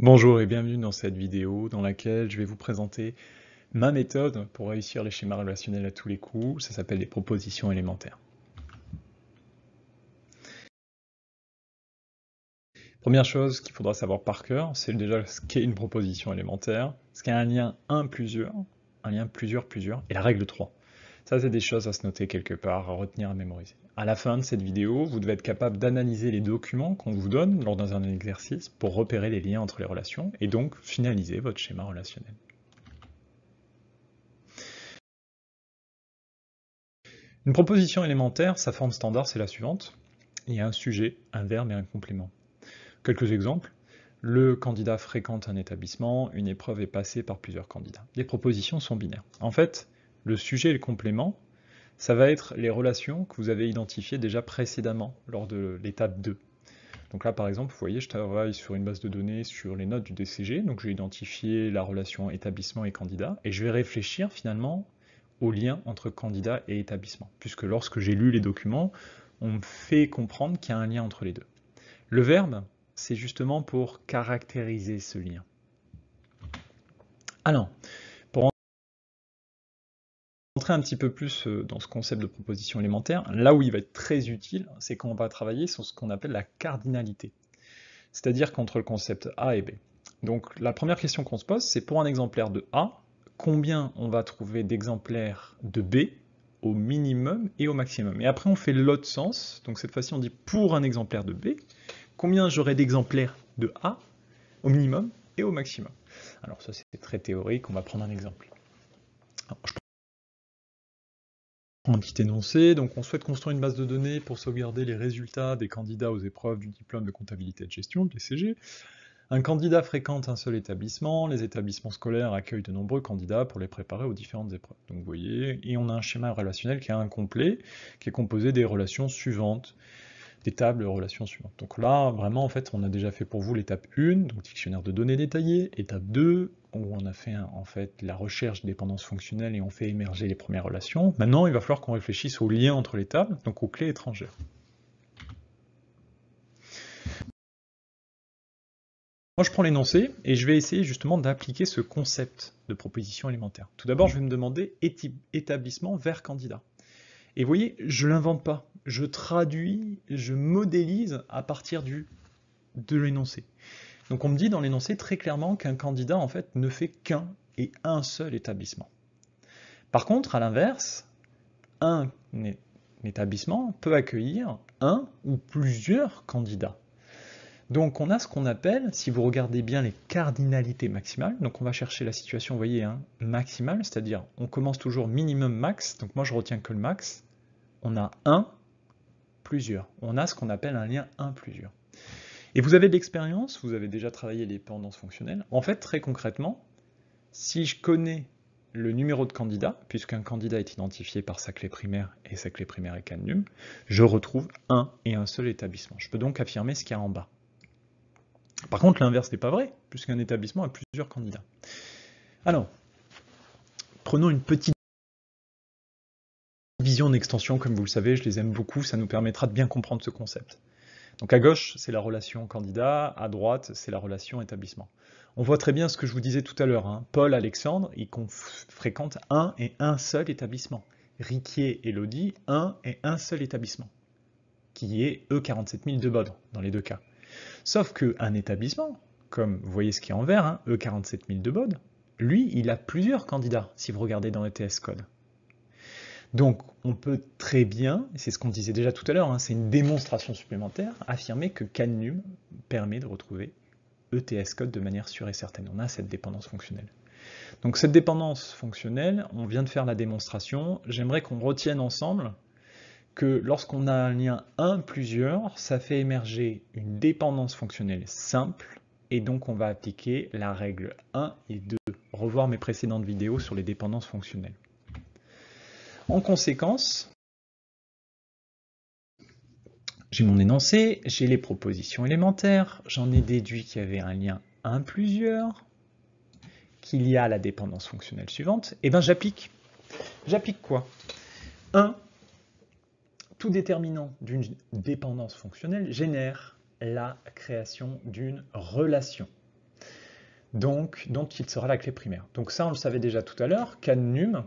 Bonjour et bienvenue dans cette vidéo dans laquelle je vais vous présenter ma méthode pour réussir les schémas relationnels à tous les coups. Ça s'appelle les propositions élémentaires. Première chose qu'il faudra savoir par cœur, c'est déjà ce qu'est une proposition élémentaire, ce qu'est un lien 1 plusieurs, un lien plusieurs plusieurs, et la règle 3. Ça, c'est des choses à se noter quelque part, à retenir, à mémoriser. À la fin de cette vidéo, vous devez être capable d'analyser les documents qu'on vous donne lors d'un exercice pour repérer les liens entre les relations et donc finaliser votre schéma relationnel. Une proposition élémentaire, sa forme standard, c'est la suivante. Il y a un sujet, un verbe et un complément. Quelques exemples. Le candidat fréquente un établissement, une épreuve est passée par plusieurs candidats. Les propositions sont binaires. En fait, le sujet et le complément ça va être les relations que vous avez identifiées déjà précédemment lors de l'étape 2. Donc là, par exemple, vous voyez, je travaille sur une base de données sur les notes du DCG, donc j'ai identifié la relation établissement et candidat, et je vais réfléchir finalement au lien entre candidat et établissement, puisque lorsque j'ai lu les documents, on me fait comprendre qu'il y a un lien entre les deux. Le verbe, c'est justement pour caractériser ce lien. Alors, un petit peu plus euh, dans ce concept de proposition élémentaire, là où il va être très utile, c'est qu'on va travailler sur ce qu'on appelle la cardinalité, c'est-à-dire qu'entre le concept A et B. Donc la première question qu'on se pose, c'est pour un exemplaire de A, combien on va trouver d'exemplaires de B au minimum et au maximum. Et après on fait l'autre sens, donc cette fois-ci on dit pour un exemplaire de B, combien j'aurai d'exemplaires de A au minimum et au maximum. Alors ça c'est très théorique, on va prendre un exemple. Entité énoncée. Donc on souhaite construire une base de données pour sauvegarder les résultats des candidats aux épreuves du diplôme de comptabilité et de gestion, le DCG. Un candidat fréquente un seul établissement, les établissements scolaires accueillent de nombreux candidats pour les préparer aux différentes épreuves. Donc vous voyez, et on a un schéma relationnel qui est incomplet, qui est composé des relations suivantes des tables relations suivantes. Donc là, vraiment, en fait, on a déjà fait pour vous l'étape 1, donc dictionnaire de données détaillées, étape 2, où on a fait en fait la recherche de dépendance fonctionnelle et on fait émerger les premières relations. Maintenant, il va falloir qu'on réfléchisse aux liens entre les tables, donc aux clés étrangères. Moi, je prends l'énoncé et je vais essayer justement d'appliquer ce concept de proposition élémentaire. Tout d'abord, je vais me demander établissement vers candidat. Et vous voyez, je ne l'invente pas je traduis, je modélise à partir du, de l'énoncé. Donc on me dit dans l'énoncé très clairement qu'un candidat en fait ne fait qu'un et un seul établissement. Par contre, à l'inverse, un établissement peut accueillir un ou plusieurs candidats. Donc on a ce qu'on appelle, si vous regardez bien les cardinalités maximales, donc on va chercher la situation, vous voyez, hein, maximale, c'est-à-dire on commence toujours minimum max, donc moi je retiens que le max, on a 1, on a ce qu'on appelle un lien un plusieurs. Et vous avez de l'expérience, vous avez déjà travaillé les pendances fonctionnelles. En fait, très concrètement, si je connais le numéro de candidat, puisqu'un candidat est identifié par sa clé primaire et sa clé primaire est canum, je retrouve un et un seul établissement. Je peux donc affirmer ce qu'il y a en bas. Par contre, l'inverse n'est pas vrai, puisqu'un établissement a plusieurs candidats. Alors, prenons une petite en extension, comme vous le savez, je les aime beaucoup, ça nous permettra de bien comprendre ce concept. Donc à gauche, c'est la relation candidat, à droite, c'est la relation établissement. On voit très bien ce que je vous disais tout à l'heure, hein. Paul, Alexandre, ils fréquente un et un seul établissement. Riquier et un et un seul établissement, qui est E47000 de Bode, dans les deux cas. Sauf qu'un établissement, comme vous voyez ce qui est en vert, E47000 hein, de Bodre, lui, il a plusieurs candidats, si vous regardez dans le TS Code. Donc on peut très bien, c'est ce qu'on disait déjà tout à l'heure, hein, c'est une démonstration supplémentaire, affirmer que CANNUM permet de retrouver ETS code de manière sûre et certaine. On a cette dépendance fonctionnelle. Donc cette dépendance fonctionnelle, on vient de faire la démonstration. J'aimerais qu'on retienne ensemble que lorsqu'on a un lien 1 plusieurs, ça fait émerger une dépendance fonctionnelle simple et donc on va appliquer la règle 1 et 2. Revoir mes précédentes vidéos sur les dépendances fonctionnelles. En conséquence, j'ai mon énoncé, j'ai les propositions élémentaires, j'en ai déduit qu'il y avait un lien 1 plusieurs, qu'il y a la dépendance fonctionnelle suivante, et bien j'applique. J'applique quoi 1. Tout déterminant d'une dépendance fonctionnelle génère la création d'une relation, donc dont il sera la clé primaire. Donc ça, on le savait déjà tout à l'heure, can-num,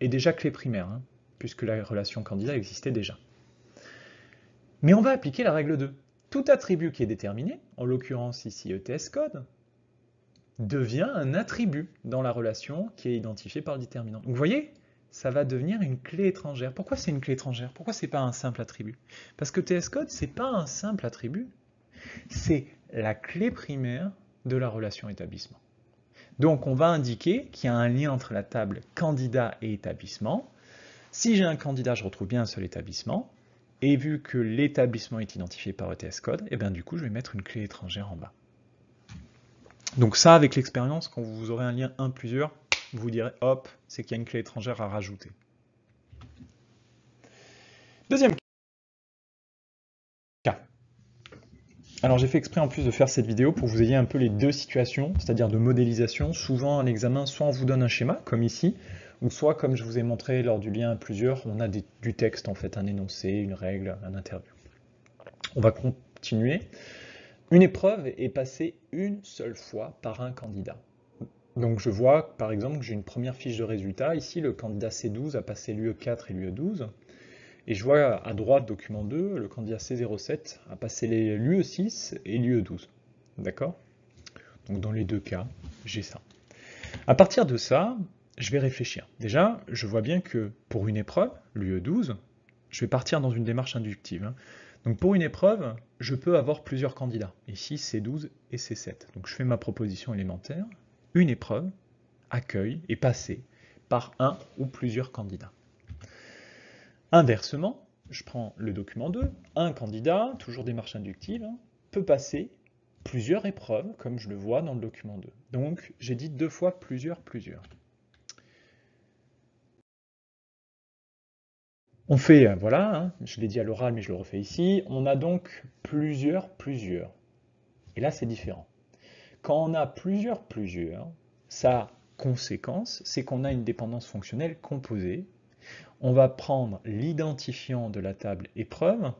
et déjà clé primaire, hein, puisque la relation candidat existait déjà. Mais on va appliquer la règle 2. Tout attribut qui est déterminé, en l'occurrence ici ETS code, devient un attribut dans la relation qui est identifiée par le déterminant. vous voyez, ça va devenir une clé étrangère. Pourquoi c'est une clé étrangère Pourquoi c'est pas un simple attribut Parce que ETS code, c'est pas un simple attribut, c'est la clé primaire de la relation établissement. Donc on va indiquer qu'il y a un lien entre la table candidat et établissement. Si j'ai un candidat, je retrouve bien un seul établissement. Et vu que l'établissement est identifié par ETS code, et eh bien du coup je vais mettre une clé étrangère en bas. Donc ça, avec l'expérience, quand vous aurez un lien 1 plusieurs, vous direz hop, c'est qu'il y a une clé étrangère à rajouter. Deuxième Alors j'ai fait exprès en plus de faire cette vidéo pour que vous ayez un peu les deux situations, c'est-à-dire de modélisation. Souvent à l'examen, soit on vous donne un schéma, comme ici, ou soit, comme je vous ai montré lors du lien à plusieurs, on a du texte en fait, un énoncé, une règle, un interview. On va continuer. Une épreuve est passée une seule fois par un candidat. Donc je vois par exemple que j'ai une première fiche de résultat. Ici, le candidat C12 a passé l'UE4 et l'UE12. Et je vois à droite, document 2, le candidat C07 a passé les lieux 6 et lue 12. D'accord Donc dans les deux cas, j'ai ça. À partir de ça, je vais réfléchir. Déjà, je vois bien que pour une épreuve, lue 12, je vais partir dans une démarche inductive. Hein. Donc pour une épreuve, je peux avoir plusieurs candidats. Ici, c 12 et c 7. Donc je fais ma proposition élémentaire. Une épreuve accueille et passé par un ou plusieurs candidats. Inversement, je prends le document 2, un candidat, toujours démarche inductive, hein, peut passer plusieurs épreuves, comme je le vois dans le document 2. Donc j'ai dit deux fois plusieurs, plusieurs. On fait, euh, voilà, hein, je l'ai dit à l'oral, mais je le refais ici, on a donc plusieurs, plusieurs. Et là, c'est différent. Quand on a plusieurs, plusieurs, sa conséquence, c'est qu'on a une dépendance fonctionnelle composée, on va prendre l'identifiant de la table épreuve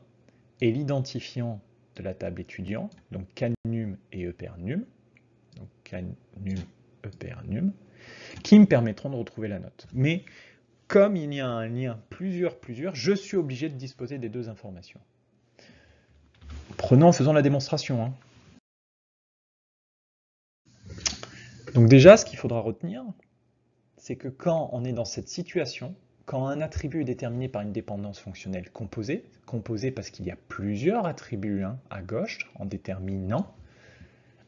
et l'identifiant de la table étudiant, donc canum et epernum, donc qui me permettront de retrouver la note. Mais comme il y a un lien plusieurs, plusieurs, je suis obligé de disposer des deux informations. Prenons en faisant la démonstration. Hein. Donc déjà, ce qu'il faudra retenir, c'est que quand on est dans cette situation, quand un attribut est déterminé par une dépendance fonctionnelle composée, composée parce qu'il y a plusieurs attributs hein, à gauche en déterminant,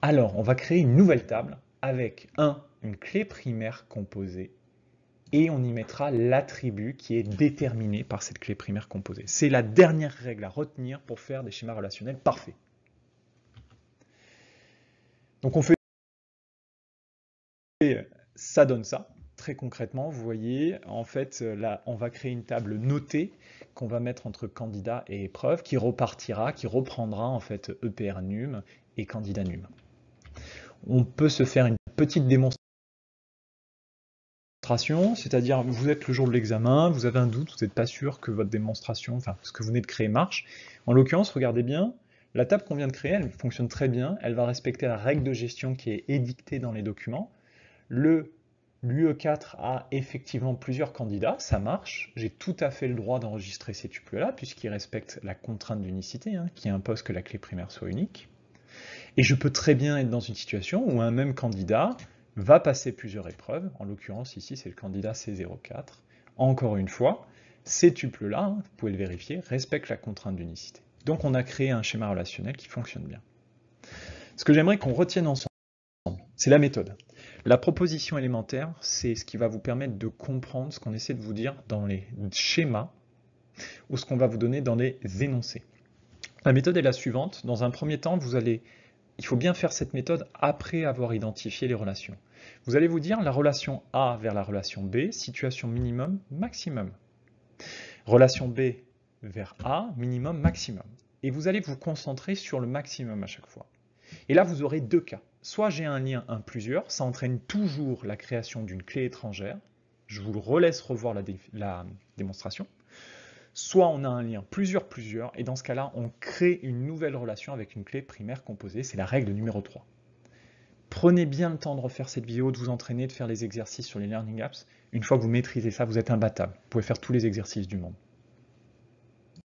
alors on va créer une nouvelle table avec une clé primaire composée et on y mettra l'attribut qui est déterminé par cette clé primaire composée. C'est la dernière règle à retenir pour faire des schémas relationnels parfaits. Donc on fait ça donne ça très concrètement, vous voyez, en fait, euh, là, on va créer une table notée qu'on va mettre entre candidat et épreuve, qui repartira, qui reprendra en fait EPR num et candidat num. On peut se faire une petite démonstration c'est-à-dire vous êtes le jour de l'examen, vous avez un doute, vous n'êtes pas sûr que votre démonstration, enfin ce que vous venez de créer marche. En l'occurrence, regardez bien, la table qu'on vient de créer, elle fonctionne très bien, elle va respecter la règle de gestion qui est édictée dans les documents. Le L'UE4 a effectivement plusieurs candidats, ça marche. J'ai tout à fait le droit d'enregistrer ces tuples-là, puisqu'ils respectent la contrainte d'unicité, hein, qui impose que la clé primaire soit unique. Et je peux très bien être dans une situation où un même candidat va passer plusieurs épreuves. En l'occurrence, ici, c'est le candidat C04. Encore une fois, ces tuples-là, hein, vous pouvez le vérifier, respectent la contrainte d'unicité. Donc on a créé un schéma relationnel qui fonctionne bien. Ce que j'aimerais qu'on retienne ensemble, c'est la méthode. La proposition élémentaire, c'est ce qui va vous permettre de comprendre ce qu'on essaie de vous dire dans les schémas ou ce qu'on va vous donner dans les énoncés. La méthode est la suivante. Dans un premier temps, vous allez, il faut bien faire cette méthode après avoir identifié les relations. Vous allez vous dire la relation A vers la relation B, situation minimum, maximum. Relation B vers A, minimum, maximum. Et vous allez vous concentrer sur le maximum à chaque fois. Et là, vous aurez deux cas soit j'ai un lien, un plusieurs, ça entraîne toujours la création d'une clé étrangère, je vous le relaisse revoir la, la démonstration, soit on a un lien plusieurs, plusieurs, et dans ce cas-là, on crée une nouvelle relation avec une clé primaire composée, c'est la règle numéro 3. Prenez bien le temps de refaire cette vidéo, de vous entraîner, de faire les exercices sur les Learning Apps. Une fois que vous maîtrisez ça, vous êtes imbattable. Vous pouvez faire tous les exercices du monde.